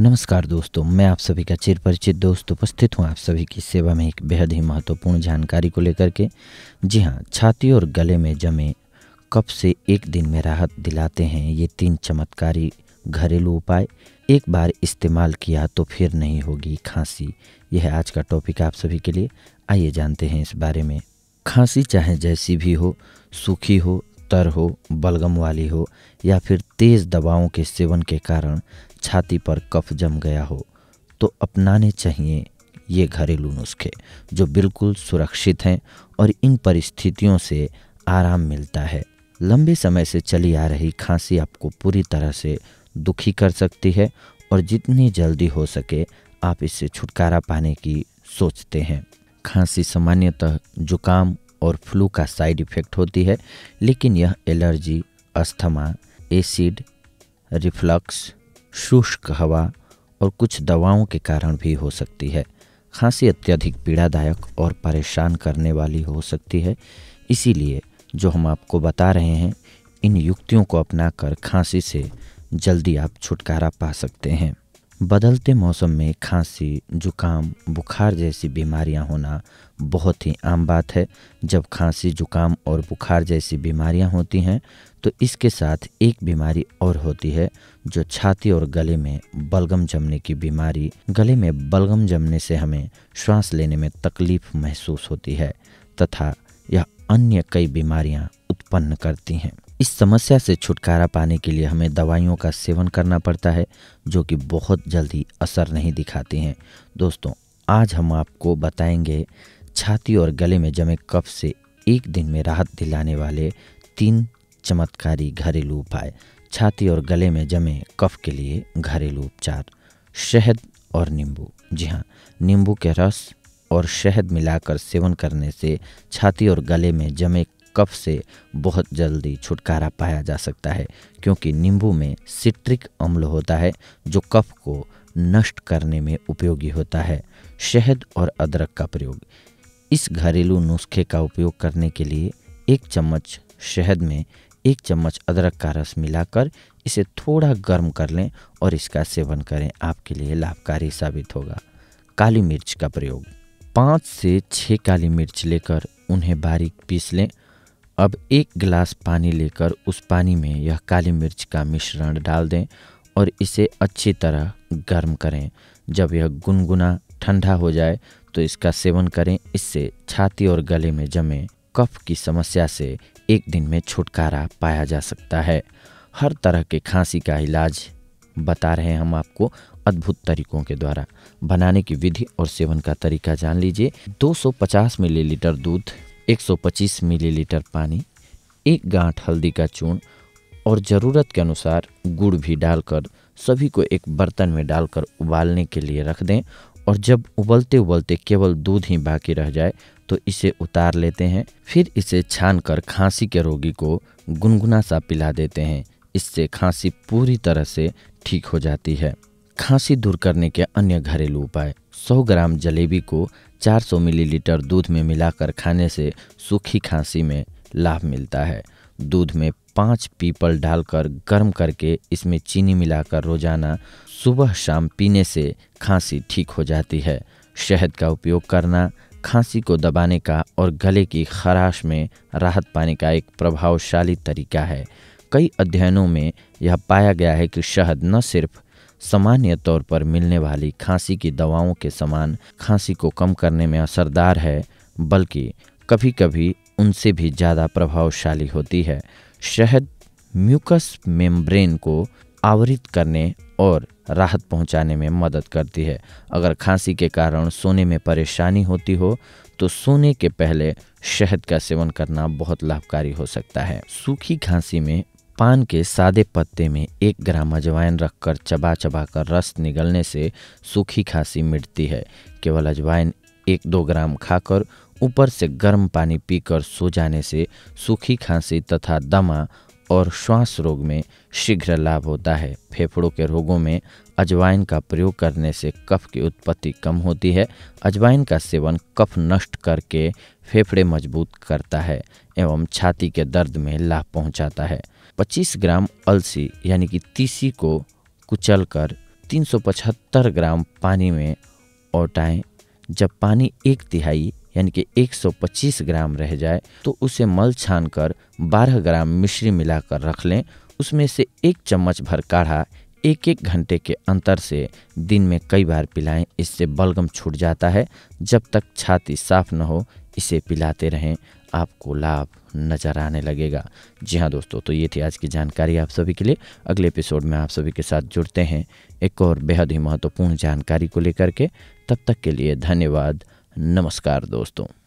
नमस्कार दोस्तों मैं आप सभी का चिर परिचित दोस्त उपस्थित हूँ आप सभी की सेवा में एक बेहद ही महत्वपूर्ण जानकारी को लेकर के जी हाँ छाती और गले में जमे कब से एक दिन में राहत दिलाते हैं ये तीन चमत्कारी घरेलू उपाय एक बार इस्तेमाल किया तो फिर नहीं होगी खांसी यह आज का टॉपिक आप सभी के लिए आइए जानते हैं इस बारे में खांसी चाहे जैसी भी हो सूखी हो तर हो बलगम वाली हो या फिर तेज़ दवाओं के सेवन के कारण छाती पर कफ जम गया हो तो अपनाने चाहिए ये घरेलू नुस्खे जो बिल्कुल सुरक्षित हैं और इन परिस्थितियों से आराम मिलता है लंबे समय से चली आ रही खांसी आपको पूरी तरह से दुखी कर सकती है और जितनी जल्दी हो सके आप इससे छुटकारा पाने की सोचते हैं खांसी सामान्यतः जुकाम और फ्लू का साइड इफ़ेक्ट होती है लेकिन यह एलर्जी अस्थमा एसिड रिफ्लक्स शुष्क हवा और कुछ दवाओं के कारण भी हो सकती है खांसी अत्यधिक पीड़ादायक और परेशान करने वाली हो सकती है इसीलिए जो हम आपको बता रहे हैं इन युक्तियों को अपनाकर खांसी से जल्दी आप छुटकारा पा सकते हैं बदलते मौसम में खांसी जुकाम बुखार जैसी बीमारियां होना बहुत ही आम बात है जब खांसी जुकाम और बुखार जैसी बीमारियां होती हैं तो इसके साथ एक बीमारी और होती है जो छाती और गले में बलगम जमने की बीमारी गले में बलगम जमने से हमें श्वास लेने में तकलीफ महसूस होती है तथा यह अन्य कई बीमारियां उत्पन्न करती हैं इस समस्या से छुटकारा पाने के लिए हमें दवाइयों का सेवन करना पड़ता है जो कि बहुत जल्दी असर नहीं दिखाती हैं दोस्तों आज हम आपको बताएंगे छाती और गले में जमे कफ से एक दिन में राहत दिलाने वाले तीन चमत्कारी घरेलू उपाय छाती और गले में जमे कफ के लिए घरेलू उपचार शहद और नींबू जी हाँ नींबू के रस और शहद मिलाकर सेवन करने से छाती और गले में जमे कफ से बहुत जल्दी छुटकारा पाया जा सकता है क्योंकि नींबू में सिट्रिक अम्ल होता है जो कफ को नष्ट करने में उपयोगी होता है शहद और अदरक का प्रयोग इस घरेलू नुस्खे का उपयोग करने के लिए एक चम्मच शहद में एक चम्मच अदरक का रस मिलाकर इसे थोड़ा गर्म कर लें और इसका सेवन करें आपके लिए लाभकारी साबित होगा काली मिर्च का प्रयोग पाँच से छः काली मिर्च लेकर उन्हें बारीक पीस लें अब एक गिलास पानी लेकर उस पानी में यह काली मिर्च का मिश्रण डाल दें और इसे अच्छी तरह गर्म करें जब यह गुनगुना ठंडा हो जाए तो इसका सेवन करें इससे छाती और गले में जमे कफ की समस्या से एक दिन में छुटकारा पाया जा सकता है हर तरह के खांसी का इलाज बता रहे हैं हम आपको अद्भुत तरीकों के द्वारा बनाने की विधि और सेवन का तरीका जान लीजिए 250 मिलीलीटर दूध 125 मिलीलीटर पानी एक गांठ हल्दी का चूर्ण और ज़रूरत के अनुसार गुड़ भी डालकर सभी को एक बर्तन में डालकर उबालने के लिए रख दें और जब उबलते उबलते केवल दूध ही बाकी रह जाए तो इसे उतार लेते हैं फिर इसे छान कर खांसी के रोगी को गुनगुना सा पिला देते हैं इससे खांसी पूरी तरह से ठीक हो जाती है खांसी दूर करने के अन्य घरेलू उपाय 100 ग्राम जलेबी को 400 मिलीलीटर दूध में मिलाकर खाने से सूखी खांसी में लाभ मिलता है दूध में पाँच पीपल डालकर गर्म करके इसमें चीनी मिलाकर रोजाना सुबह शाम पीने से खांसी ठीक हो जाती है शहद का उपयोग करना खांसी को दबाने का और गले की खराश में राहत पाने का एक प्रभावशाली तरीका है कई अध्ययनों में यह पाया गया है कि शहद न सिर्फ सामान्य तौर पर मिलने वाली खांसी की दवाओं के समान खांसी को कम करने में असरदार है बल्कि कभी कभी उनसे भी ज़्यादा प्रभावशाली होती है शहद म्यूकस मेम्ब्रेन को आवरित करने और राहत पहुंचाने में मदद करती है अगर खांसी के कारण सोने में परेशानी होती हो तो सोने के पहले शहद का सेवन करना बहुत लाभकारी हो सकता है सूखी खांसी में पान के सादे पत्ते में एक ग्राम अजवाइन रखकर चबा चबा कर रस निगलने से सूखी खांसी मिटती है केवल अजवाइन एक दो ग्राम खाकर ऊपर से गर्म पानी पीकर सो जाने से सूखी खांसी तथा दमा और श्वास रोग में शीघ्र लाभ होता है फेफड़ों के रोगों में अजवाइन का प्रयोग करने से कफ की उत्पत्ति कम होती है अजवाइन का सेवन कफ नष्ट करके फेफड़े मजबूत करता है एवं छाती के दर्द में लाभ पहुंचाता है 25 ग्राम अलसी यानी कि तीसी को कुचलकर 375 ग्राम पानी में ओटाएं जब पानी एक तिहाई यानी कि 125 ग्राम रह जाए तो उसे मल छान कर बारह ग्राम मिश्री मिलाकर रख लें उसमें से एक चम्मच भर काढ़ा एक एक घंटे के अंतर से दिन में कई बार पिलाएं इससे बलगम छूट जाता है जब तक छाती साफ न हो इसे पिलाते रहें आपको लाभ नज़र आने लगेगा जी हाँ दोस्तों तो ये थी आज की जानकारी आप सभी के लिए अगले एपिसोड में आप सभी के साथ जुड़ते हैं एक और बेहद ही महत्वपूर्ण जानकारी को लेकर के तब तक के लिए धन्यवाद नमस्कार दोस्तों